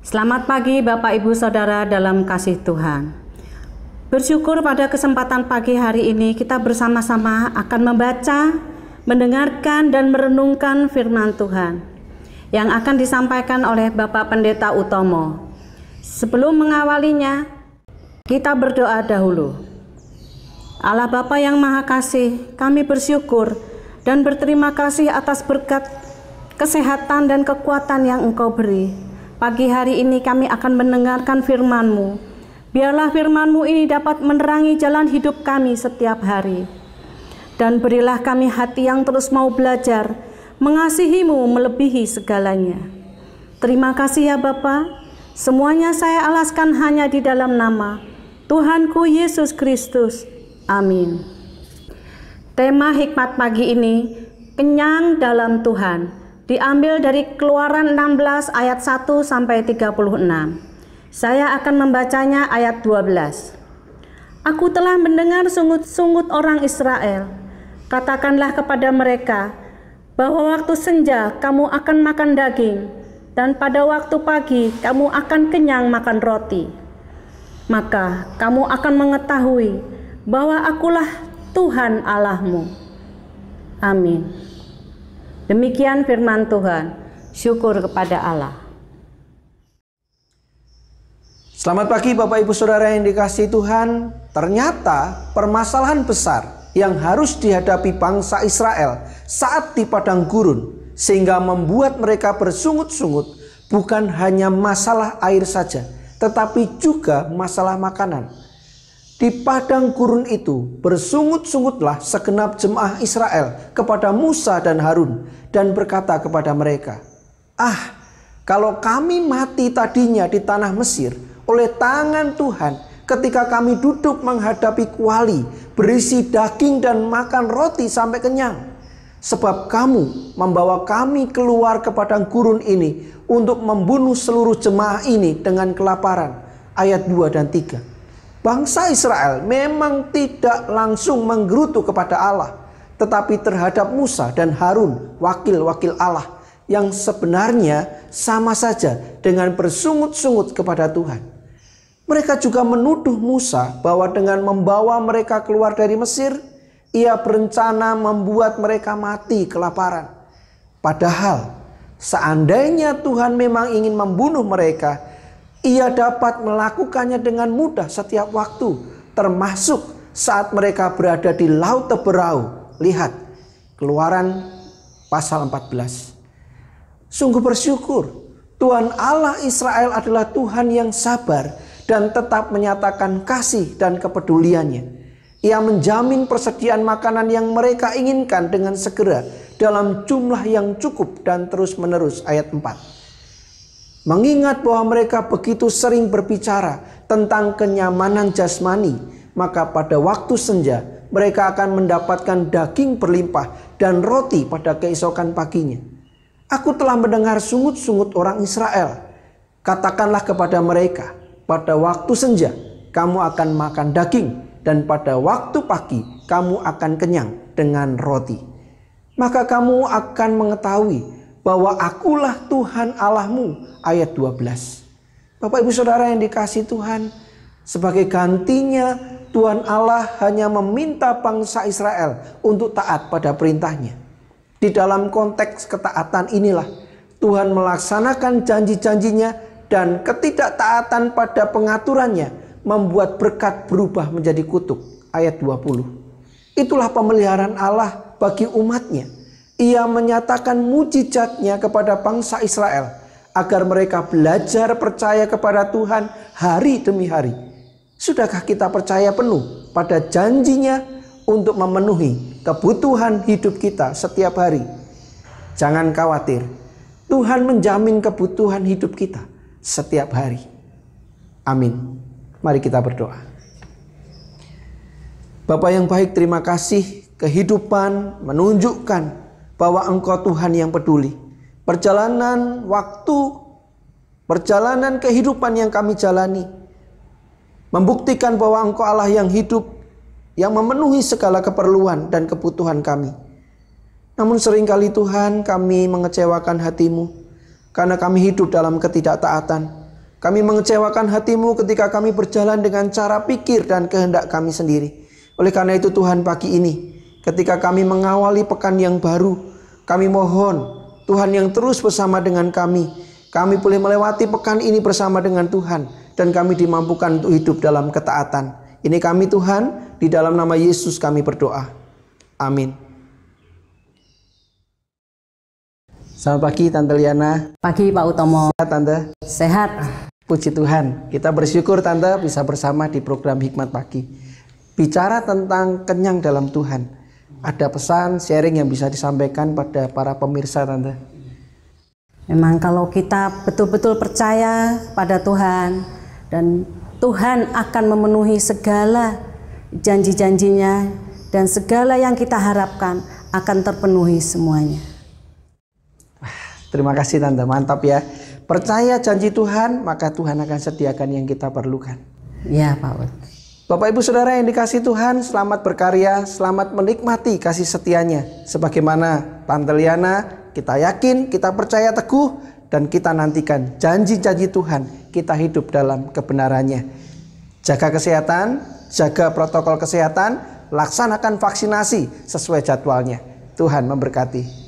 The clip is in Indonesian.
Selamat pagi Bapak Ibu Saudara dalam kasih Tuhan. Bersyukur pada kesempatan pagi hari ini kita bersama-sama akan membaca, mendengarkan dan merenungkan firman Tuhan yang akan disampaikan oleh Bapak Pendeta Utomo. Sebelum mengawalinya, kita berdoa dahulu. Allah Bapa yang Maha Kasih, kami bersyukur dan berterima kasih atas berkat kesehatan dan kekuatan yang Engkau beri Pagi hari ini kami akan mendengarkan firman-Mu. Biarlah firman-Mu ini dapat menerangi jalan hidup kami setiap hari. Dan berilah kami hati yang terus mau belajar, mengasihimu melebihi segalanya. Terima kasih ya Bapa. Semuanya saya alaskan hanya di dalam nama Tuhanku Yesus Kristus. Amin. Tema hikmat pagi ini, kenyang dalam Tuhan diambil dari Keluaran 16 ayat 1 sampai 36. Saya akan membacanya ayat 12. Aku telah mendengar sungut-sungut orang Israel. Katakanlah kepada mereka bahwa waktu senja kamu akan makan daging dan pada waktu pagi kamu akan kenyang makan roti. Maka kamu akan mengetahui bahwa akulah Tuhan Allahmu. Amin. Demikian firman Tuhan. Syukur kepada Allah. Selamat pagi Bapak Ibu Saudara yang dikasih Tuhan. Ternyata permasalahan besar yang harus dihadapi bangsa Israel saat di padang gurun sehingga membuat mereka bersungut-sungut bukan hanya masalah air saja, tetapi juga masalah makanan. Di padang gurun itu bersungut-sungutlah segenap jemaah Israel kepada Musa dan Harun dan berkata kepada mereka, "Ah, kalau kami mati tadinya di tanah Mesir oleh tangan Tuhan ketika kami duduk menghadapi kuali berisi daging dan makan roti sampai kenyang." Sebab kamu membawa kami keluar ke padang gurun ini untuk membunuh seluruh jemaah ini dengan kelaparan. Ayat 2 dan 3. Bangsa Israel memang tidak langsung menggerutu kepada Allah, tetapi terhadap Musa dan Harun, wakil-wakil Allah, yang sebenarnya sama saja dengan bersungut-sungut kepada Tuhan. Mereka juga menuduh Musa bahwa dengan membawa mereka keluar dari Mesir, ia berencana membuat mereka mati kelaparan. Padahal, seandainya Tuhan memang ingin membunuh mereka, ia dapat melakukannya dengan mudah setiap waktu, termasuk saat mereka berada di laut teberau. Lihat, keluaran pasal 14. Sungguh bersyukur, Tuhan Allah Israel adalah Tuhan yang sabar dan tetap menyatakan kasih dan kepeduliannya. Ia menjamin persediaan makanan yang mereka inginkan dengan segera dalam jumlah yang cukup dan terus-menerus ayat 4. Mengingat bahwa mereka begitu sering berbicara tentang kenyamanan jasmani, maka pada waktu senja mereka akan mendapatkan daging berlimpah dan roti pada keesokan paginya. Aku telah mendengar sungut-sungut orang Israel. Katakanlah kepada mereka, pada waktu senja kamu akan makan daging dan pada waktu pagi kamu akan kenyang dengan roti. Maka kamu akan mengetahui bahwa akulah Tuhan Allahmu ayat 12. Bapak Ibu Saudara yang dikasih Tuhan, sebagai gantinya Tuhan Allah hanya meminta bangsa Israel untuk taat pada perintahnya. Di dalam konteks ketaatan inilah Tuhan melaksanakan janji-janjinya dan ketidaktaatan pada pengaturannya membuat berkat berubah menjadi kutuk. Ayat 20. Itulah pemeliharaan Allah bagi umatnya ia menyatakan mujizatnya kepada bangsa Israel agar mereka belajar percaya kepada Tuhan hari demi hari. Sudahkah kita percaya penuh pada janjinya untuk memenuhi kebutuhan hidup kita setiap hari? Jangan khawatir, Tuhan menjamin kebutuhan hidup kita setiap hari. Amin. Mari kita berdoa. Bapak yang baik, terima kasih kehidupan menunjukkan bahwa Engkau Tuhan yang peduli. Perjalanan waktu, perjalanan kehidupan yang kami jalani membuktikan bahwa Engkau Allah yang hidup yang memenuhi segala keperluan dan kebutuhan kami. Namun seringkali Tuhan kami mengecewakan hatimu karena kami hidup dalam ketidaktaatan. Kami mengecewakan hatimu ketika kami berjalan dengan cara pikir dan kehendak kami sendiri. Oleh karena itu Tuhan pagi ini ketika kami mengawali pekan yang baru kami mohon Tuhan yang terus bersama dengan kami. Kami boleh melewati pekan ini bersama dengan Tuhan. Dan kami dimampukan untuk hidup dalam ketaatan. Ini kami Tuhan, di dalam nama Yesus kami berdoa. Amin. Selamat pagi Tante Liana. Pagi Pak Utomo. Sehat Tante. Sehat. Puji Tuhan. Kita bersyukur Tante bisa bersama di program Hikmat Pagi. Bicara tentang kenyang dalam Tuhan ada pesan sharing yang bisa disampaikan pada para pemirsa Tante? Memang kalau kita betul-betul percaya pada Tuhan dan Tuhan akan memenuhi segala janji-janjinya dan segala yang kita harapkan akan terpenuhi semuanya. Terima kasih Tante, mantap ya. Percaya janji Tuhan, maka Tuhan akan sediakan yang kita perlukan. Ya Pak Ud. Bapak Ibu Saudara yang dikasih Tuhan, selamat berkarya, selamat menikmati kasih setianya. Sebagaimana Tante Liana, kita yakin, kita percaya teguh, dan kita nantikan janji-janji Tuhan, kita hidup dalam kebenarannya. Jaga kesehatan, jaga protokol kesehatan, laksanakan vaksinasi sesuai jadwalnya. Tuhan memberkati.